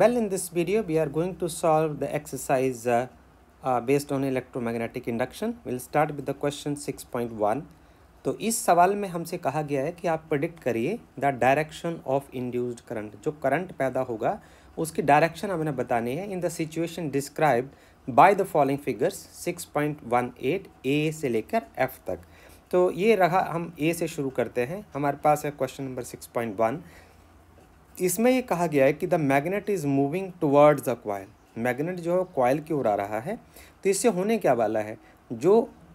Well, in this video, we are going to solve the exercise uh, uh, based on electromagnetic induction. We'll start with the question 6.1. तो इस सवाल में हमसे कहा गया है कि आप प्रिडिक्ट करिए the direction of induced current जो करंट पैदा होगा उसकी डायरेक्शन हमें बतानी है in the situation described by the following figures 6.18 A से लेकर एफ तक तो ये रहा हम ए से शुरू करते हैं हमारे पास है क्वेश्चन नंबर 6.1 इसमें ये कहा गया है कि the magnet is moving towards the coil magnet जो है क्वाइल की ओर आ रहा है तो इससे होने क्या वाला है जो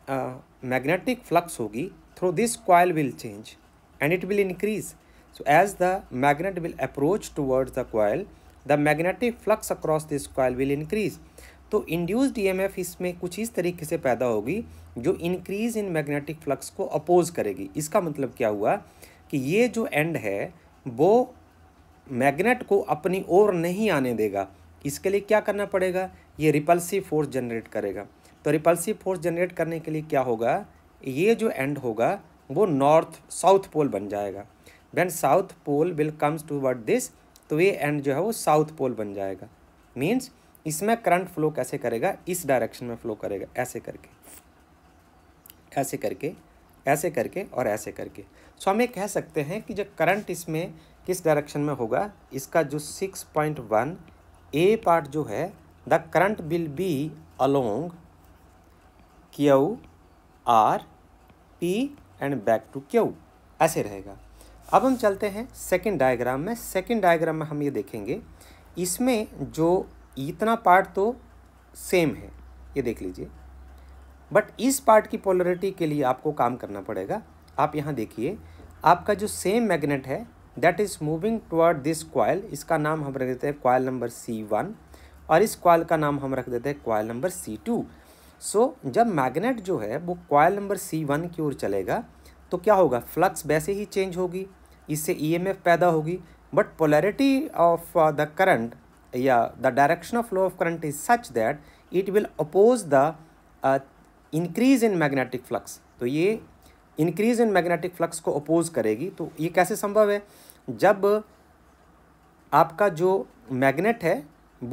मैग्नेटिक फ्लक्स होगी through this coil will change and it will increase so as the magnet will approach towards the coil the magnetic flux across this coil will increase तो एम एफ e इसमें कुछ इस तरीके से पैदा होगी जो इंक्रीज इन मैग्नेटिक फ्लक्स को अपोज करेगी इसका मतलब क्या हुआ कि ये जो एंड है वो मैग्नेट को अपनी ओर नहीं आने देगा इसके लिए क्या करना पड़ेगा ये रिपल्सिव फोर्स जनरेट करेगा तो रिपल्सिव फोर्स जनरेट करने के लिए क्या होगा ये जो एंड होगा वो नॉर्थ साउथ पोल बन जाएगा when south pole will comes toward this तो ये एंड जो है वो साउथ पोल बन जाएगा मीन्स इसमें करंट फ्लो कैसे करेगा इस डायरेक्शन में फ्लो करेगा ऐसे करके ऐसे करके ऐसे करके और ऐसे करके सो so, हम ये कह सकते हैं कि जब करंट इसमें किस डायरेक्शन में होगा इसका जो six point one A part जो है the current will be along Q R P and back to Q ऐसे रहेगा अब हम चलते हैं सेकंड डायग्राम में सेकंड डायग्राम में हम ये देखेंगे इसमें जो इतना पार्ट तो सेम है ये देख लीजिए बट इस पार्ट की पोलरिटी के लिए आपको काम करना पड़ेगा आप यहाँ देखिए आपका जो सेम मैग्नेट है that is moving toward this coil इसका नाम हम रख देते हैं क्वाइल नंबर सी वन और इस क्वाइल का नाम हम रख देते हैं coil number C two so जब मैग्नेट जो है वो कॉयल नंबर सी वन की ओर चलेगा तो क्या होगा फ्लक्स वैसे ही चेंज होगी इससे ई e पैदा होगी but polarity of the current या the direction of flow of current is such that it will oppose the increase in magnetic flux तो ये इंक्रीज इन मैग्नेटिक फ्लक्स को अपोज करेगी तो ये कैसे संभव है जब आपका जो मैग्नेट है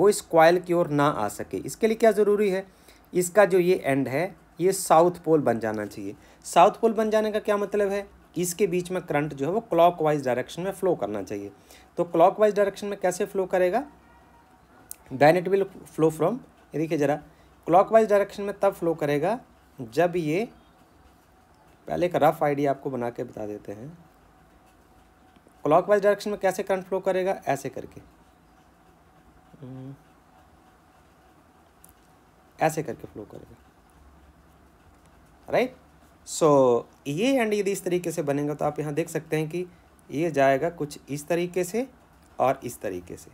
वो इस क्वाइल की ओर ना आ सके इसके लिए क्या ज़रूरी है इसका जो ये एंड है ये साउथ पोल बन जाना चाहिए साउथ पोल बन जाने का क्या मतलब है इसके बीच में करंट जो है वो क्लॉकवाइज डायरेक्शन में फ़्लो करना चाहिए तो क्लॉकवाइज डायरेक्शन में कैसे फ़्लो करेगा then it will flow from देखिए ज़रा क्लॉकवाइज डायरेक्शन में तब फ्लो करेगा जब ये पहले एक रफ़ आइडिया आपको बना के बता देते हैं क्लॉकवाइज डायरेक्शन में कैसे करंट फ्लो करेगा ऐसे करके हम्म। ऐसे करके फ्लो करेगा राइट सो ये एंड यदि इस तरीके से बनेगा तो आप यहाँ देख सकते हैं कि ये जाएगा कुछ इस तरीके से और इस तरीके से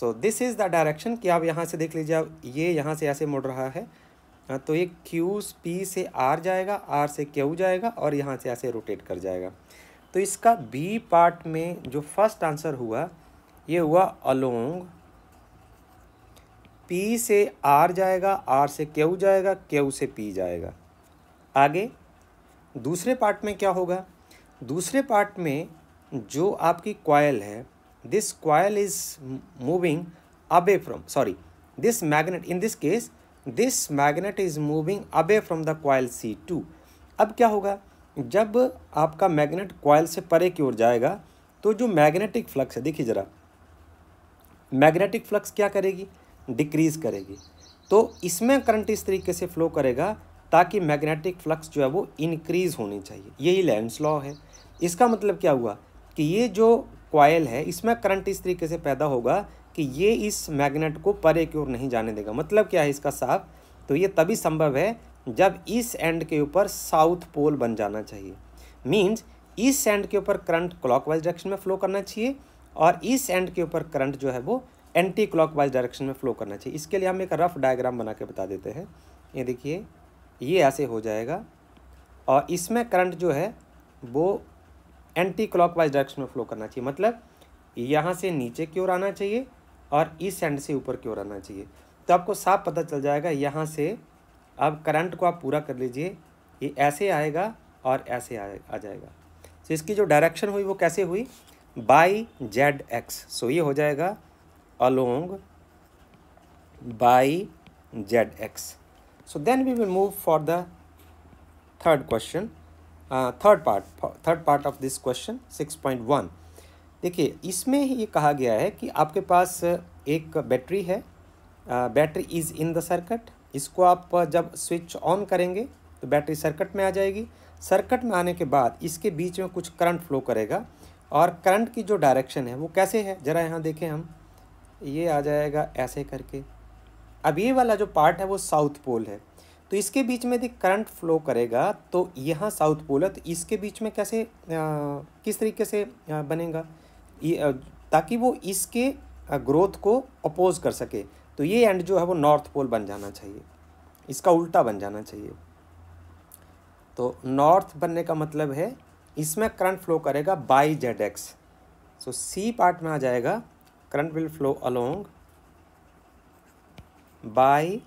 so this is the direction कि आप यहाँ से देख लीजिए आप ये यहाँ से ऐसे मुड़ रहा है हाँ तो ये क्यू पी से आर जाएगा आर से क्यू जाएगा और यहाँ से ऐसे रोटेट कर जाएगा तो इसका बी पार्ट में जो फर्स्ट आंसर हुआ ये हुआ अलोंग पी से आर जाएगा आर से क्यू जाएगा क्यू से पी जाएगा आगे दूसरे पार्ट में क्या होगा दूसरे पार्ट में जो आपकी क्वाइल है this coil is moving away from sorry this magnet in this case this magnet is moving away from the coil C two अब क्या होगा जब आपका मैग्नेट कॉयल से परे की ओर जाएगा तो जो मैग्नेटिक फ्लक्स है देखिए ज़रा मैग्नेटिक फ्लक्स क्या करेगी डिक्रीज़ करेगी तो इसमें करंट इस तरीके से फ्लो करेगा ताकि मैग्नेटिक फ्लक्स जो है वो इनक्रीज़ होनी चाहिए यही लैंड लॉ है इसका मतलब क्या हुआ कि ये जो कॉयल है इसमें करंट इस तरीके से पैदा होगा कि ये इस मैग्नेट को परे की ओर नहीं जाने देगा मतलब क्या है इसका साफ तो ये तभी संभव है जब इस एंड के ऊपर साउथ पोल बन जाना चाहिए मीन्स इस एंड के ऊपर करंट क्लॉकवाइज डायरेक्शन में फ्लो करना चाहिए और इस एंड के ऊपर करंट जो है वो एंटी क्लॉकवाइज डायरेक्शन में फ्लो करना चाहिए इसके लिए हम एक रफ डायग्राम बना के बता देते हैं ये देखिए ये ऐसे हो जाएगा और इसमें करंट जो है वो एंटी क्लॉकवाइज डायरेक्शन में फ्लो करना चाहिए मतलब यहाँ से नीचे की ओर आना चाहिए और इस एंड से ऊपर की ओर आना चाहिए तो आपको साफ पता चल जाएगा यहाँ से अब करंट को आप पूरा कर लीजिए ये ऐसे आएगा और ऐसे आ जाएगा तो इसकी जो डायरेक्शन हुई वो कैसे हुई बाई जेड एक्स सो ये हो जाएगा along by Z X so then we will move for the third question third part third part of this question six point one देखिए इसमें ये कहा गया है कि आपके पास एक बैटरी है battery is in the circuit इसको आप जब स्विच ऑन करेंगे तो बैटरी सर्किट में आ जाएगी सर्किट में आने के बाद इसके बीच में कुछ करंट फ्लो करेगा और करंट की जो डायरेक्शन है वो कैसे है ज़रा यहाँ देखें हम ये आ जाएगा ऐसे करके अब ये वाला जो पार्ट है वो साउथ पोल है तो इसके बीच में यदि करंट फ्लो करेगा तो यहाँ साउथ पोल है तो इसके बीच में कैसे आ, किस तरीके से आ, बनेगा ताकि वो इसके ग्रोथ को अपोज कर सके तो ये एंड जो है वो नॉर्थ पोल बन जाना चाहिए इसका उल्टा बन जाना चाहिए तो नॉर्थ बनने का मतलब है इसमें करंट फ्लो करेगा by Z X so C part में आ जाएगा current will flow along by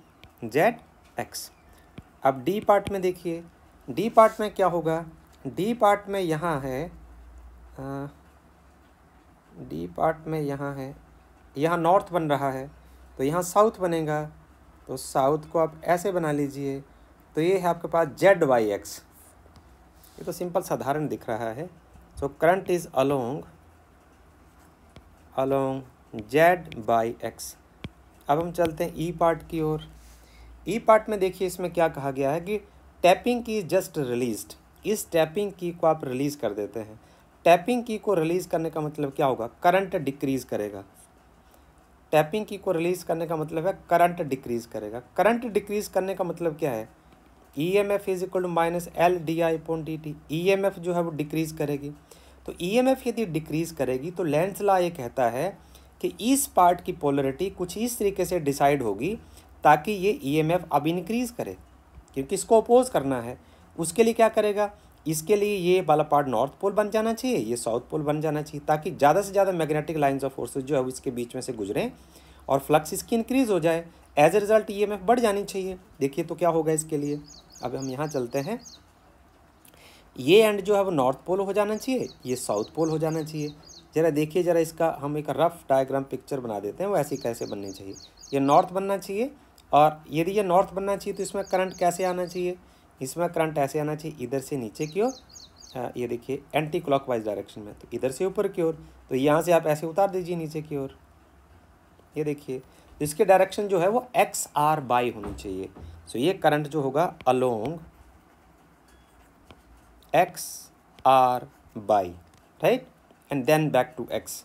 Z X अब डी पार्ट में देखिए डी पार्ट में क्या होगा डी पार्ट में यहाँ है आ, डी पार्ट में यहाँ है यहाँ नॉर्थ बन रहा है तो यहाँ साउथ बनेगा तो साउथ को आप ऐसे बना लीजिए तो ये है आपके पास जेड वाई एक्स ये तो सिंपल साधारण दिख रहा है so current is along along Z by X अब हम चलते हैं ई e पार्ट की ओर ई e पार्ट में देखिए इसमें क्या कहा गया है कि टैपिंग की जस्ट रिलीज इस टैपिंग की को आप रिलीज़ कर देते हैं टैपिंग की को रिलीज़ करने का मतलब क्या होगा करंट डिक्रीज़ करेगा टैपिंग की को रिलीज़ करने का मतलब है करंट डिक्रीज़ करेगा करंट डिक्रीज़ करने का मतलब क्या है E M F is equal to minus L D I upon D T E M F जो है वो डिक्रीज़ करेगी तो ई एम एफ यदि डिक्रीज़ करेगी तो लेंस ला ये कहता है कि इस पार्ट की पोलरिटी कुछ इस तरीके से डिसाइड होगी ताकि ये ई एम एफ अब इनक्रीज़ करे क्योंकि इसको अपोज करना है उसके लिए क्या करेगा इसके लिए ये वाला पार्ट नॉर्थ पोल बन जाना चाहिए ये साउथ पोल बन जाना चाहिए ताकि ज़्यादा से ज़्यादा मैग्नेटिक लाइन्स ऑफ फोर्सेज जो है वो इसके बीच में से गुजरें और फ्लक्स इसकी इंक्रीज़ हो जाए एज ए रिज़ल्ट ई बढ़ जानी चाहिए देखिए तो क्या होगा इसके लिए अब हम यहाँ चलते हैं ये एंड जो है वो नॉर्थ पोल हो जाना चाहिए ये साउथ पोल हो जाना चाहिए ज़रा देखिए ज़रा इसका हम एक रफ़ डायग्राम पिक्चर बना देते हैं वो ऐसी कैसे बननी चाहिए ये नॉर्थ बनना चाहिए और यदि ये नॉर्थ बनना चाहिए तो इसमें करंट कैसे आना चाहिए इसमें करंट ऐसे आना चाहिए इधर से नीचे की ओर अच्छा, ये देखिए एंटी क्लॉकवाइज डायरेक्शन में तो इधर से ऊपर की ओर तो यहाँ से आप ऐसे उतार दीजिए नीचे की ओर ये देखिए इसके डायरेक्शन जो है वो एक्स आर बाई होनी चाहिए सो ये करंट जो होगा along X R by right and then back to X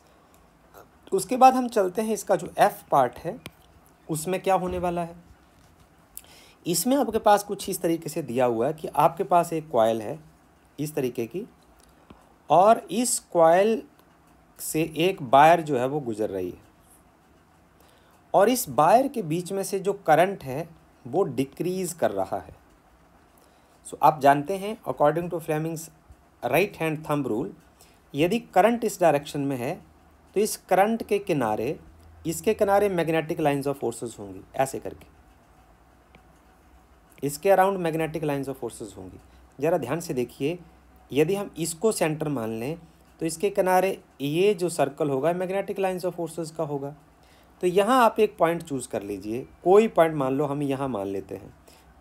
उसके बाद हम चलते हैं इसका जो एफ पार्ट है उसमें क्या होने वाला है इसमें आपके पास कुछ इस तरीके से दिया हुआ है कि आपके पास एक कॉयल है इस तरीके की और इस कॉयल से एक वायर जो है वो गुजर रही है और इस वायर के बीच में से जो करंट है वो डिक्रीज़ कर रहा है सो so, आप जानते हैं according to Fleming's right hand thumb rule यदि करंट इस डायरेक्शन में है तो इस करंट के किनारे इसके किनारे मैग्नेटिक लाइंस ऑफ फोर्सेस होंगी ऐसे करके इसके around magnetic lines of forces होंगी ज़रा ध्यान से देखिए यदि हम इसको सेंटर मान लें तो इसके किनारे ये जो सर्कल होगा मैग्नेटिक लाइन्स ऑफ फोर्सेस का होगा तो यहाँ आप एक पॉइंट चूज़ कर लीजिए कोई पॉइंट मान लो हम यहाँ मान लेते हैं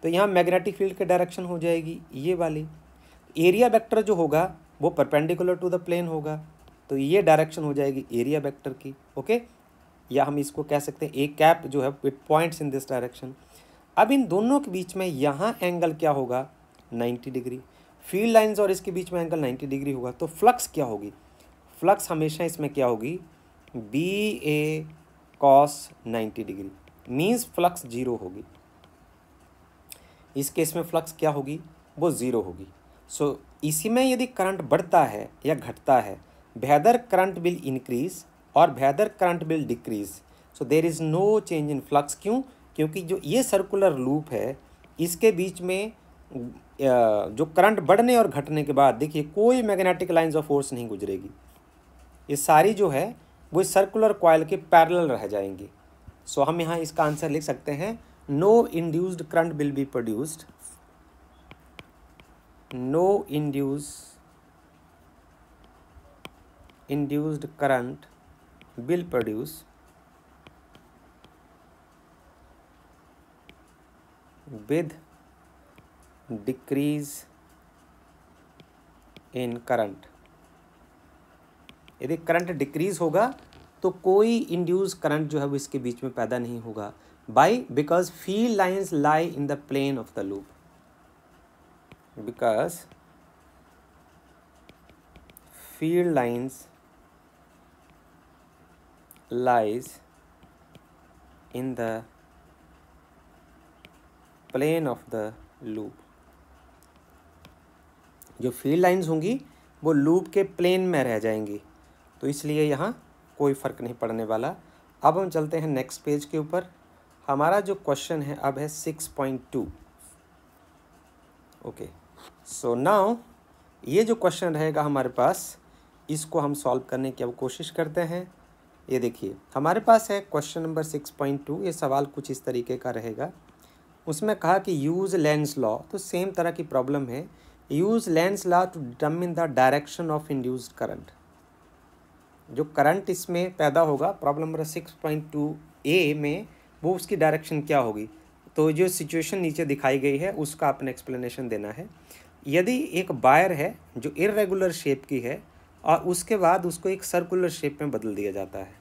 तो यहाँ मैग्नेटिक फील्ड की डायरेक्शन हो जाएगी ये वाली एरिया वेक्टर जो होगा वो परपेंडिकुलर टू द प्लेन होगा तो ये डायरेक्शन हो जाएगी एरिया वेक्टर की ओके या हम इसको कह सकते हैं ए कैप जो है with points in this direction अब इन दोनों के बीच में यहाँ एंगल क्या होगा 90 डिग्री फील्ड लाइंस और इसके बीच में एंगल 90 डिग्री होगा तो फ्लक्स क्या होगी फ्लक्स हमेशा इसमें क्या होगी B A cos ninety degree means flux zero होगी इस केस में फ्लक्स क्या होगी वो ज़ीरो होगी सो so, इसी में यदि करंट बढ़ता है या घटता है वैदर करंट विल इंक्रीज और whether current will decrease so there is no change in flux क्यों क्योंकि जो ये सर्कुलर लूप है इसके बीच में जो करंट बढ़ने और घटने के बाद देखिए कोई मैग्नेटिक लाइंस ऑफ फोर्स नहीं गुजरेगी ये सारी जो है वो सर्कुलर कॉयल के पैरेलल रह जाएंगे सो हम यहाँ इसका आंसर लिख सकते हैं no induced current will be produced no induce induced current will produce with decrease in current यदि करंट डिक्रीज होगा तो कोई इंड्यूस करंट जो है वो इसके बीच में पैदा नहीं होगा by because field lines lie in the plane of the loop because field lines lies in the plane of the loop जो फील्ड लाइंस होंगी वो लूप के प्लेन में रह जाएंगी तो इसलिए यहाँ कोई फ़र्क नहीं पड़ने वाला अब हम चलते हैं नेक्स्ट पेज के ऊपर हमारा जो क्वेश्चन है अब है six point two okay so now ये जो क्वेश्चन रहेगा हमारे पास इसको हम सॉल्व करने की अब कोशिश करते हैं ये देखिए हमारे पास है question number six point two ये सवाल कुछ इस तरीके का रहेगा उसमें कहा कि यूज़ लेंस लॉ तो सेम तरह की प्रॉब्लम है use Lenz law to determine the direction of induced current जो करंट इसमें पैदा होगा problem number six point two A में वो उसकी डायरेक्शन क्या होगी तो जो सिचुएशन नीचे दिखाई गई है उसका आपने एक्सप्लेनेशन देना है यदि एक बायर है जो इरेगुलर शेप की है और उसके बाद उसको एक सर्कुलर शेप में बदल दिया जाता है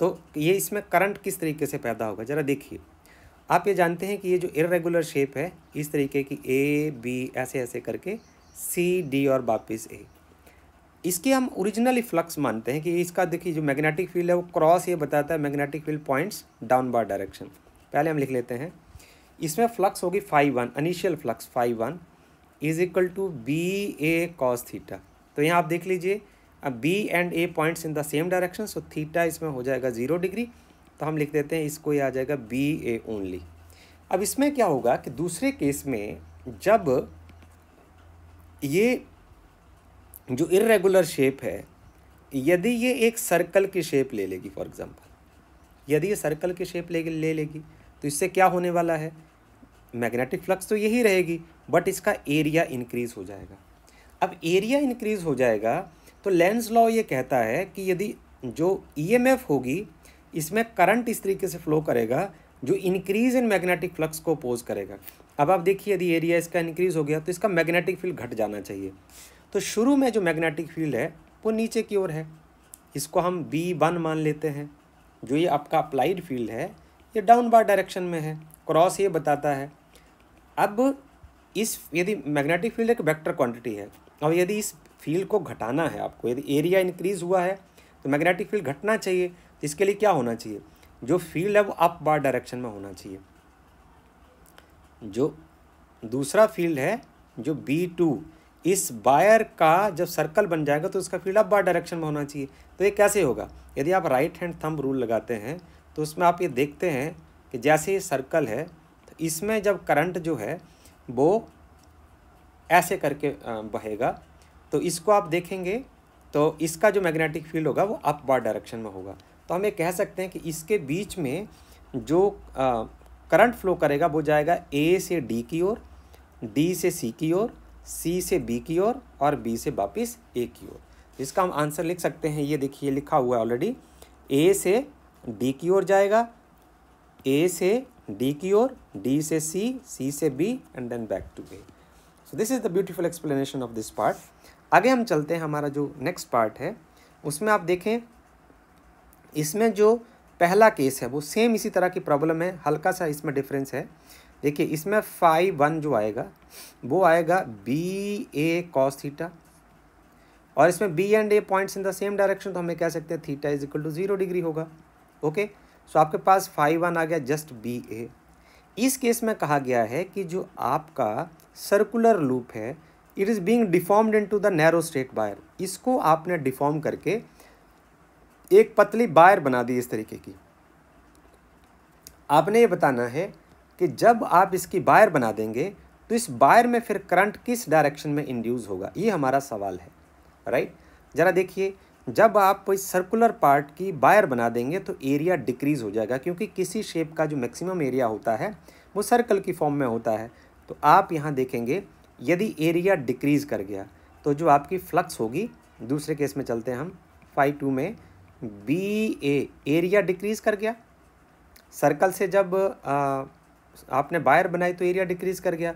तो ये इसमें करंट किस तरीके से पैदा होगा ज़रा देखिए आप ये जानते हैं कि ये जो इरेगुलर शेप है इस तरीके की ए बी ऐसे ऐसे करके सी डी और वापिस ए इसके हम ओरिजिनली फ्लक्स मानते हैं कि इसका देखिए जो मैग्नेटिक फील्ड है वो क्रॉस ये बताता है magnetic field points downward direction पहले हम लिख लेते हैं इसमें फ्लक्स होगी phi one initial flux phi one is equal to B A cos theta तो यहाँ आप देख लीजिए अब B and A points in the same direction so theta इसमें हो जाएगा ज़ीरो डिग्री तो हम लिख देते हैं इसको ये आ जाएगा बी ए ओनली अब इसमें क्या होगा कि दूसरे केस में जब ये जो इरेगुलर शेप है यदि ये एक सर्कल की शेप ले लेगी फॉर एग्जांपल यदि ये सर्कल की शेप ले ले लेगी तो इससे क्या होने वाला है मैग्नेटिक फ्लक्स तो यही रहेगी बट इसका एरिया इंक्रीज़ हो जाएगा अब एरिया इंक्रीज़ हो जाएगा तो लेंस लॉ ये कहता है कि यदि जो ईएमएफ e होगी इसमें करंट इस तरीके से फ्लो करेगा जो इंक्रीज इन मैग्नेटिक फ्लक्स को अपोज करेगा अब आप देखिए यदि एरिया इसका इंक्रीज हो गया तो इसका मैग्नेटिक फील्ड घट जाना चाहिए तो शुरू में जो मैग्नेटिक फील्ड है वो नीचे की ओर है इसको हम बी वन मान लेते हैं जो ये आपका अप्लाइड फील्ड है ये डाउन बार डायरेक्शन में है क्रॉस ये बताता है अब इस यदि मैग्नेटिक फील्ड एक वेक्टर क्वांटिटी है और यदि इस फील्ड को घटाना है आपको यदि एरिया इंक्रीज हुआ है तो मैग्नेटिक फील्ड घटना चाहिए इसके लिए क्या होना चाहिए जो फील्ड है वो अप बार डायरेक्शन में होना चाहिए जो दूसरा फील्ड है जो बी टू इस वायर का जब सर्कल बन जाएगा तो उसका फील्ड अप बार डायरेक्शन में होना चाहिए तो ये कैसे होगा यदि आप राइट हैंड थंब रूल लगाते हैं तो उसमें आप ये देखते हैं कि जैसे ये सर्कल है तो इसमें जब करंट जो है वो ऐसे करके बहेगा तो इसको आप देखेंगे तो इसका जो मैग्नेटिक फील्ड होगा वो अप बार डायरेक्शन में होगा तो हम ये कह सकते हैं कि इसके बीच में जो करंट फ्लो करेगा वो जाएगा ए से डी की ओर डी से सी की ओर सी से बी की ओर और, बी से वापस ए की ओर जिसका हम आंसर लिख सकते हैं ये देखिए लिखा हुआ है ऑलरेडी ए से डी की ओर जाएगा ए से डी की ओर डी से सी सी से B and then back to A so this is the beautiful explanation of this part आगे हम चलते हैं हमारा जो नेक्स्ट पार्ट है उसमें आप देखें इसमें जो पहला केस है वो सेम इसी तरह की प्रॉब्लम है हल्का सा इसमें डिफरेंस है देखिए इसमें फाइव वन जो आएगा वो आएगा बी ए कॉस थीटा और इसमें B and A points in the same direction तो हमें कह सकते हैं theta is equal to zero degree होगा ओके सो आपके पास फाइव वन आ गया जस्ट बी ए इस केस में कहा गया है कि जो आपका सर्कुलर लूप है it is being deformed into the narrow straight wire इसको आपने डिफॉर्म करके एक पतली बायर बना दी इस तरीके की आपने ये बताना है कि जब आप इसकी बायर बना देंगे तो इस बायर में फिर करंट किस डायरेक्शन में इंड्यूस होगा ये हमारा सवाल है राइट ज़रा देखिए जब आप कोई सर्कुलर पार्ट की बायर बना देंगे तो एरिया डिक्रीज़ हो जाएगा क्योंकि किसी शेप का जो मैक्सिमम एरिया होता है वो सर्कल की फॉर्म में होता है तो आप यहाँ देखेंगे यदि एरिया डिक्रीज़ कर गया तो जो आपकी फ्लक्स होगी दूसरे केस में चलते हैं हम फाइव टू में बी ए एरिया डिक्रीज कर गया सर्कल से जब आ, आपने वायर बनाई तो एरिया डिक्रीज कर गया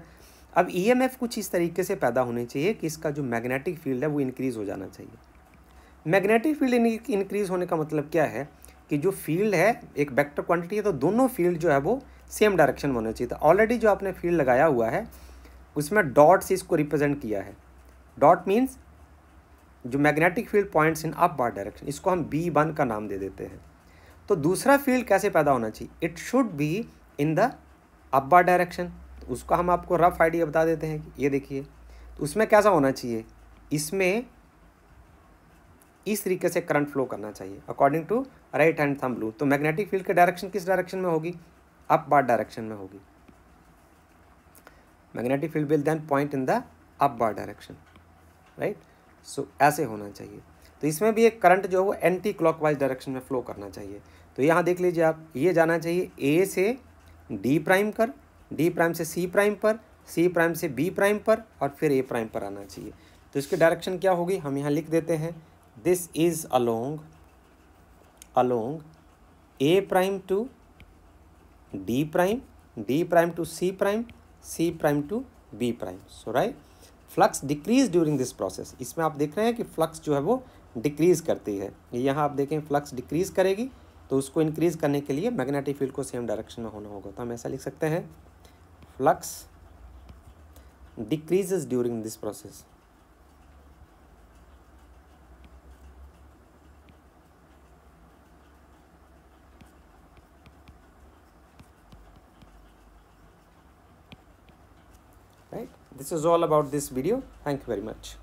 अब ईएमएफ e कुछ इस तरीके से पैदा होने चाहिए कि इसका जो मैग्नेटिक फील्ड है वो इंक्रीज़ हो जाना चाहिए मैग्नेटिक फील्ड इंक्रीज़ होने का मतलब क्या है कि जो फील्ड है एक वेक्टर क्वांटिटी है तो दोनों फील्ड जो है वो सेम डायरेक्शन में होना चाहिए था तो ऑलरेडी जो आपने फील्ड लगाया हुआ है उसमें डॉट्स इसको रिप्रेजेंट किया है डॉट मीन्स जो मैग्नेटिक फील्ड पॉइंट्स इन बार डायरेक्शन इसको हम बी वन का नाम दे देते हैं तो दूसरा फील्ड कैसे पैदा होना चाहिए it should be in the बार डायरेक्शन उसको उसका हम आपको रफ आइडिया बता देते हैं ये देखिए तो उसमें कैसा होना चाहिए इसमें इस तरीके से करंट फ्लो करना चाहिए according to right hand thumb rule तो मैग्नेटिक फील्ड के डायरेक्शन किस डायरेक्शन में होगी अप बार डायरेक्शन में होगी magnetic field will then point in the upward direction right सो ऐसे होना चाहिए तो इसमें भी एक करंट जो है वो एंटी क्लॉक डायरेक्शन में फ्लो करना चाहिए तो यहाँ देख लीजिए आप ये जाना चाहिए ए से डी प्राइम पर डी प्राइम से सी प्राइम पर सी प्राइम से बी प्राइम पर और फिर ए प्राइम पर आना चाहिए तो इसकी डायरेक्शन क्या होगी हम यहाँ लिख देते हैं this is along along A prime to D prime D prime to C prime C prime to B prime so right flux decrease during this process इसमें आप देख रहे हैं कि फ्लक्स जो है वो डिक्रीज़ करती है यहाँ आप देखें फ्लक्स डिक्रीज़ करेगी तो उसको इंक्रीज़ करने के लिए मैग्नेटिक फील्ड को सेम डायरेक्शन में होना होगा तो हम ऐसा लिख सकते हैं flux decrease during this process this is all about this video thank you very much